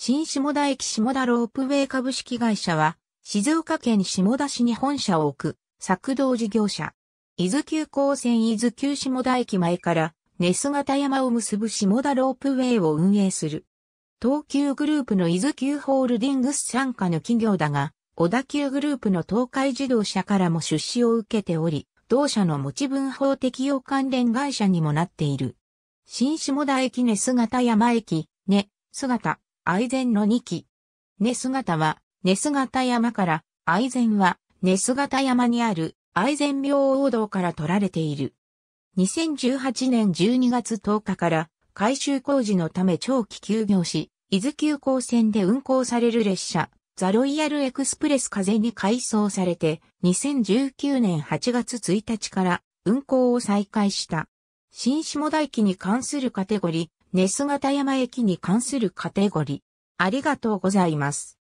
新下田駅下田ロープウェイ株式会社は、静岡県下田市に本社を置く、作動事業者。伊豆急行線伊豆急下田駅前から、根姿山を結ぶ下田ロープウェイを運営する。東急グループの伊豆急ホールディングス傘下の企業だが、小田急グループの東海自動車からも出資を受けており、同社の持ち分法適用関連会社にもなっている。新下田駅根姿山駅、根、姿、愛禅の2期。寝姿は、寝姿山から、愛禅は、寝姿山にある、愛禅明王道から取られている。2018年12月10日から、改修工事のため長期休業し、伊豆急行線で運行される列車、ザロイヤルエクスプレス風に改装されて、2019年8月1日から運行を再開した。新下田駅に関するカテゴリー、寝姿山駅に関するカテゴリー。ありがとうございます。